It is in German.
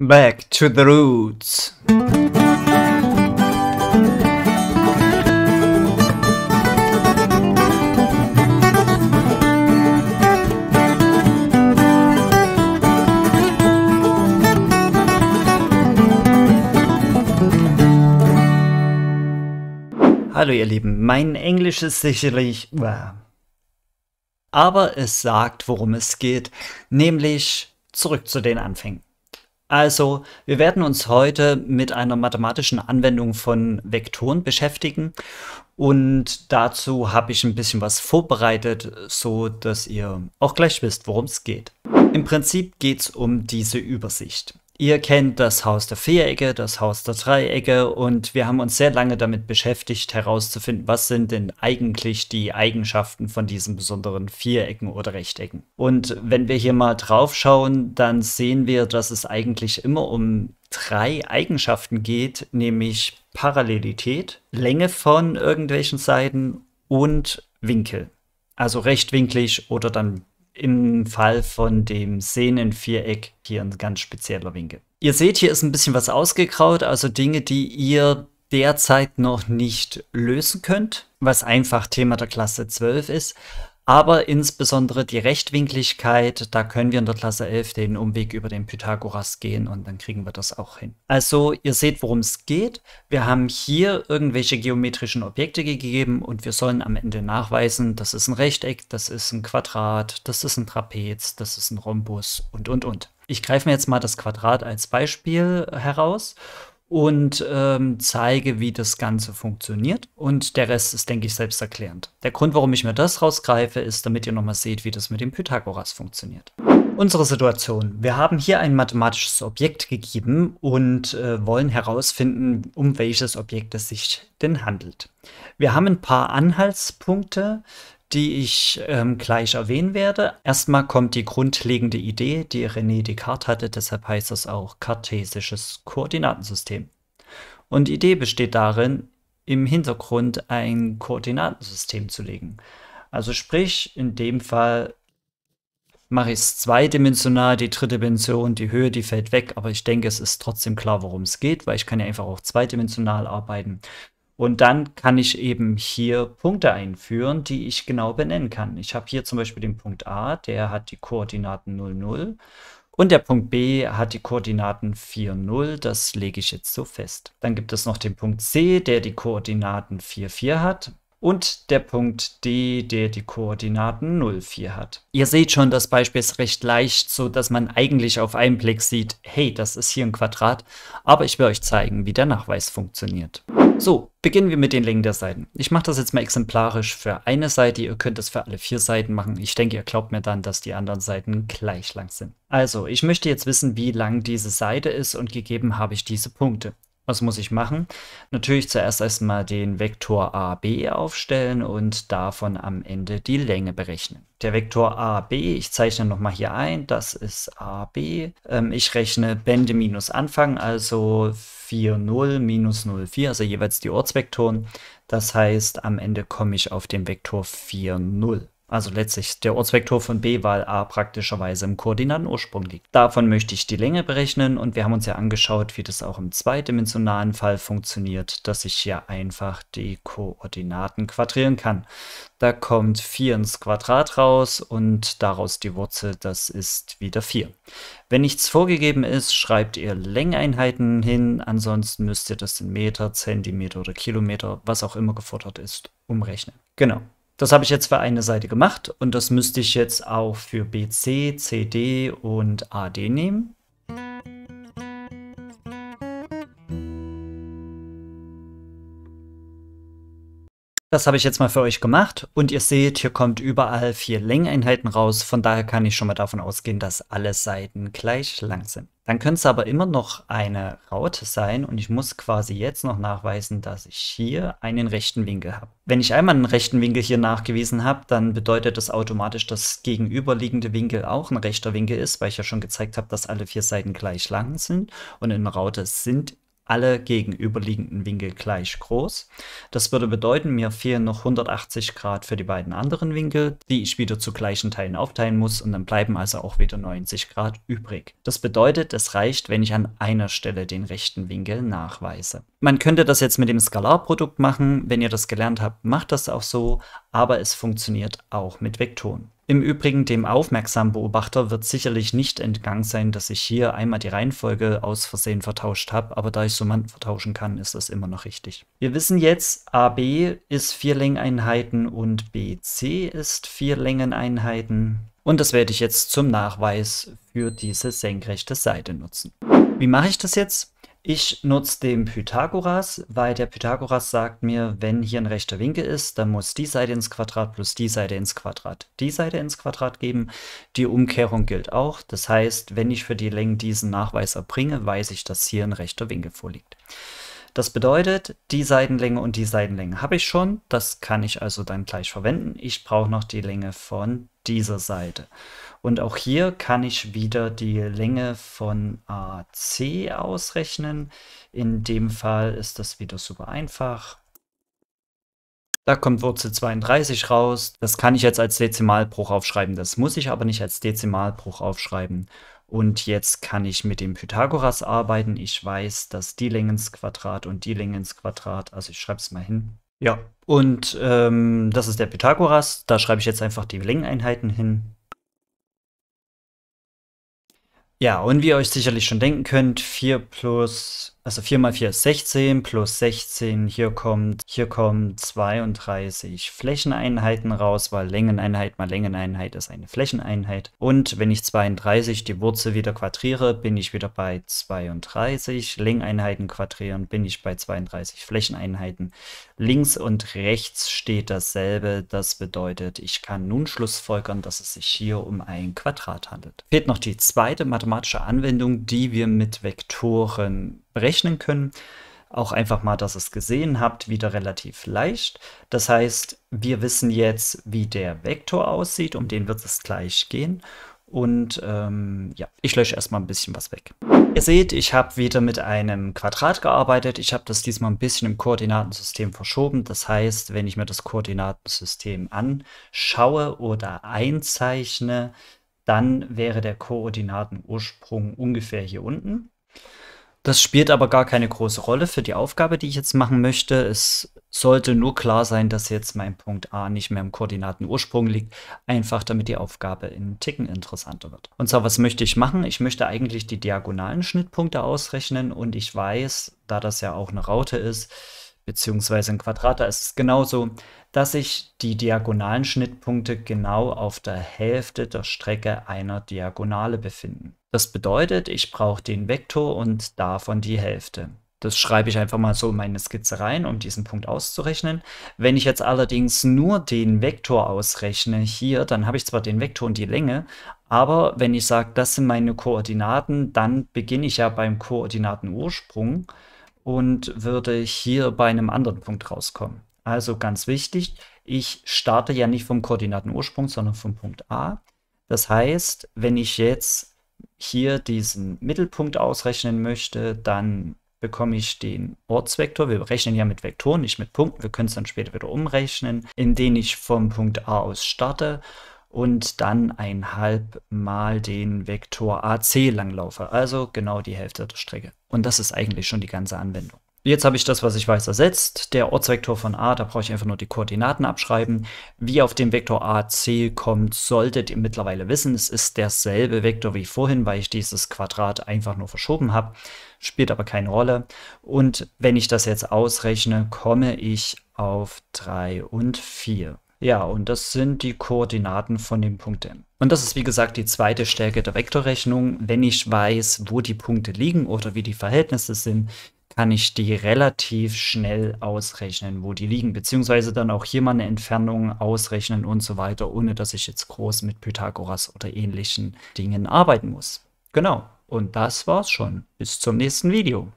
Back to the Roots. Hallo ihr Lieben, mein Englisch ist sicherlich... Aber es sagt, worum es geht, nämlich zurück zu den Anfängen. Also, wir werden uns heute mit einer mathematischen Anwendung von Vektoren beschäftigen und dazu habe ich ein bisschen was vorbereitet, so dass ihr auch gleich wisst, worum es geht. Im Prinzip geht es um diese Übersicht. Ihr kennt das Haus der Vierecke, das Haus der Dreiecke und wir haben uns sehr lange damit beschäftigt, herauszufinden, was sind denn eigentlich die Eigenschaften von diesen besonderen Vierecken oder Rechtecken. Und wenn wir hier mal drauf schauen, dann sehen wir, dass es eigentlich immer um drei Eigenschaften geht, nämlich Parallelität, Länge von irgendwelchen Seiten und Winkel. Also rechtwinklig oder dann im Fall von dem Sehnenviereck hier ein ganz spezieller Winkel. Ihr seht, hier ist ein bisschen was ausgegraut, also Dinge, die ihr derzeit noch nicht lösen könnt, was einfach Thema der Klasse 12 ist aber insbesondere die Rechtwinkligkeit, da können wir in der Klasse 11 den Umweg über den Pythagoras gehen und dann kriegen wir das auch hin. Also ihr seht, worum es geht. Wir haben hier irgendwelche geometrischen Objekte gegeben und wir sollen am Ende nachweisen, das ist ein Rechteck, das ist ein Quadrat, das ist ein Trapez, das ist ein Rhombus und, und, und. Ich greife mir jetzt mal das Quadrat als Beispiel heraus und ähm, zeige, wie das Ganze funktioniert. Und der Rest ist, denke ich, selbsterklärend. Der Grund, warum ich mir das rausgreife, ist, damit ihr nochmal seht, wie das mit dem Pythagoras funktioniert. Unsere Situation. Wir haben hier ein mathematisches Objekt gegeben und äh, wollen herausfinden, um welches Objekt es sich denn handelt. Wir haben ein paar Anhaltspunkte, die ich ähm, gleich erwähnen werde. Erstmal kommt die grundlegende Idee, die René Descartes hatte, deshalb heißt es auch kartesisches Koordinatensystem. Und die Idee besteht darin, im Hintergrund ein Koordinatensystem zu legen. Also sprich, in dem Fall mache ich es zweidimensional, die dritte Dimension, die Höhe, die fällt weg, aber ich denke, es ist trotzdem klar, worum es geht, weil ich kann ja einfach auch zweidimensional arbeiten. Und dann kann ich eben hier Punkte einführen, die ich genau benennen kann. Ich habe hier zum Beispiel den Punkt A, der hat die Koordinaten 0, 0. Und der Punkt B hat die Koordinaten 4, 0. Das lege ich jetzt so fest. Dann gibt es noch den Punkt C, der die Koordinaten 4, 4 hat. Und der Punkt D, der die Koordinaten 0, 4 hat. Ihr seht schon, das Beispiel ist recht leicht, so dass man eigentlich auf einen Blick sieht, hey, das ist hier ein Quadrat. Aber ich will euch zeigen, wie der Nachweis funktioniert. So, beginnen wir mit den Längen der Seiten. Ich mache das jetzt mal exemplarisch für eine Seite. Ihr könnt das für alle vier Seiten machen. Ich denke, ihr glaubt mir dann, dass die anderen Seiten gleich lang sind. Also, ich möchte jetzt wissen, wie lang diese Seite ist und gegeben habe ich diese Punkte. Was muss ich machen? Natürlich zuerst erstmal den Vektor AB aufstellen und davon am Ende die Länge berechnen. Der Vektor AB, ich zeichne nochmal hier ein, das ist AB. Ähm, ich rechne Bände minus Anfang, also 4, 0, minus 0, 4, also jeweils die Ortsvektoren. Das heißt, am Ende komme ich auf den Vektor 4, 0. Also letztlich der Ortsvektor von b, weil a praktischerweise im Koordinatenursprung liegt. Davon möchte ich die Länge berechnen und wir haben uns ja angeschaut, wie das auch im zweidimensionalen Fall funktioniert, dass ich hier einfach die Koordinaten quadrieren kann. Da kommt 4 ins Quadrat raus und daraus die Wurzel, das ist wieder 4. Wenn nichts vorgegeben ist, schreibt ihr Längeinheiten hin, ansonsten müsst ihr das in Meter, Zentimeter oder Kilometer, was auch immer gefordert ist, umrechnen. Genau. Das habe ich jetzt für eine Seite gemacht und das müsste ich jetzt auch für BC, CD und AD nehmen. Das habe ich jetzt mal für euch gemacht und ihr seht, hier kommt überall vier Längeinheiten raus, von daher kann ich schon mal davon ausgehen, dass alle Seiten gleich lang sind. Dann könnte es aber immer noch eine Raute sein und ich muss quasi jetzt noch nachweisen, dass ich hier einen rechten Winkel habe. Wenn ich einmal einen rechten Winkel hier nachgewiesen habe, dann bedeutet das automatisch, dass gegenüberliegende Winkel auch ein rechter Winkel ist, weil ich ja schon gezeigt habe, dass alle vier Seiten gleich lang sind und in einer Raute sind alle gegenüberliegenden Winkel gleich groß. Das würde bedeuten, mir fehlen noch 180 Grad für die beiden anderen Winkel, die ich wieder zu gleichen Teilen aufteilen muss und dann bleiben also auch wieder 90 Grad übrig. Das bedeutet, es reicht, wenn ich an einer Stelle den rechten Winkel nachweise. Man könnte das jetzt mit dem Skalarprodukt machen, wenn ihr das gelernt habt, macht das auch so, aber es funktioniert auch mit Vektoren. Im Übrigen dem aufmerksamen Beobachter wird sicherlich nicht entgangen sein, dass ich hier einmal die Reihenfolge aus Versehen vertauscht habe, aber da ich Summanden vertauschen kann, ist das immer noch richtig. Wir wissen jetzt, AB ist vier Längeneinheiten und BC ist vier Längeneinheiten. Und das werde ich jetzt zum Nachweis für diese senkrechte Seite nutzen. Wie mache ich das jetzt? Ich nutze den Pythagoras, weil der Pythagoras sagt mir, wenn hier ein rechter Winkel ist, dann muss die Seite ins Quadrat plus die Seite ins Quadrat die Seite ins Quadrat geben. Die Umkehrung gilt auch. Das heißt, wenn ich für die Länge diesen Nachweis erbringe, weiß ich, dass hier ein rechter Winkel vorliegt. Das bedeutet, die Seitenlänge und die Seitenlänge habe ich schon. Das kann ich also dann gleich verwenden. Ich brauche noch die Länge von dieser Seite. Und auch hier kann ich wieder die Länge von AC ausrechnen. In dem Fall ist das wieder super einfach. Da kommt Wurzel 32 raus. Das kann ich jetzt als Dezimalbruch aufschreiben. Das muss ich aber nicht als Dezimalbruch aufschreiben. Und jetzt kann ich mit dem Pythagoras arbeiten. Ich weiß, dass die Länge ins Quadrat und die Länge ins Quadrat, also ich schreibe es mal hin, ja, und ähm, das ist der Pythagoras. Da schreibe ich jetzt einfach die Längeneinheiten hin. Ja, und wie ihr euch sicherlich schon denken könnt, 4 plus also 4 mal 4 ist 16 plus 16. Hier kommt, hier kommen 32 Flächeneinheiten raus, weil Längeneinheit mal Längeneinheit ist eine Flächeneinheit. Und wenn ich 32 die Wurzel wieder quadriere, bin ich wieder bei 32. Längeneinheiten quadrieren, bin ich bei 32 Flächeneinheiten. Links und rechts steht dasselbe. Das bedeutet, ich kann nun schlussfolgern, dass es sich hier um ein Quadrat handelt. Fehlt noch die zweite mathematische Anwendung, die wir mit Vektoren berechnen können. Auch einfach mal, dass ihr es gesehen habt, wieder relativ leicht. Das heißt, wir wissen jetzt, wie der Vektor aussieht, um den wird es gleich gehen. Und ähm, ja, ich lösche erstmal ein bisschen was weg. Ihr seht, ich habe wieder mit einem Quadrat gearbeitet. Ich habe das diesmal ein bisschen im Koordinatensystem verschoben. Das heißt, wenn ich mir das Koordinatensystem anschaue oder einzeichne, dann wäre der Koordinatenursprung ungefähr hier unten. Das spielt aber gar keine große Rolle für die Aufgabe, die ich jetzt machen möchte. Es sollte nur klar sein, dass jetzt mein Punkt A nicht mehr im Koordinatenursprung liegt, einfach damit die Aufgabe in Ticken interessanter wird. Und zwar, was möchte ich machen? Ich möchte eigentlich die diagonalen Schnittpunkte ausrechnen und ich weiß, da das ja auch eine Raute ist, beziehungsweise ein Quadrat, da ist es genauso, dass ich die diagonalen Schnittpunkte genau auf der Hälfte der Strecke einer Diagonale befinden. Das bedeutet, ich brauche den Vektor und davon die Hälfte. Das schreibe ich einfach mal so in meine Skizze rein, um diesen Punkt auszurechnen. Wenn ich jetzt allerdings nur den Vektor ausrechne hier, dann habe ich zwar den Vektor und die Länge, aber wenn ich sage, das sind meine Koordinaten, dann beginne ich ja beim Koordinatenursprung und würde hier bei einem anderen Punkt rauskommen. Also ganz wichtig, ich starte ja nicht vom Koordinatenursprung, sondern vom Punkt A. Das heißt, wenn ich jetzt hier diesen Mittelpunkt ausrechnen möchte, dann bekomme ich den Ortsvektor. Wir rechnen ja mit Vektoren, nicht mit Punkten. Wir können es dann später wieder umrechnen, indem ich vom Punkt A aus starte und dann ein halb mal den Vektor AC langlaufe. also genau die Hälfte der Strecke. Und das ist eigentlich schon die ganze Anwendung. Jetzt habe ich das, was ich weiß, ersetzt. Der Ortsvektor von A, da brauche ich einfach nur die Koordinaten abschreiben. Wie auf den Vektor AC kommt, solltet ihr mittlerweile wissen. Es ist derselbe Vektor wie vorhin, weil ich dieses Quadrat einfach nur verschoben habe. Spielt aber keine Rolle. Und wenn ich das jetzt ausrechne, komme ich auf 3 und 4. Ja, und das sind die Koordinaten von dem Punkt M. Und das ist wie gesagt die zweite Stärke der Vektorrechnung. Wenn ich weiß, wo die Punkte liegen oder wie die Verhältnisse sind, kann ich die relativ schnell ausrechnen, wo die liegen, beziehungsweise dann auch hier mal eine Entfernung ausrechnen und so weiter, ohne dass ich jetzt groß mit Pythagoras oder ähnlichen Dingen arbeiten muss. Genau, und das war's schon. Bis zum nächsten Video.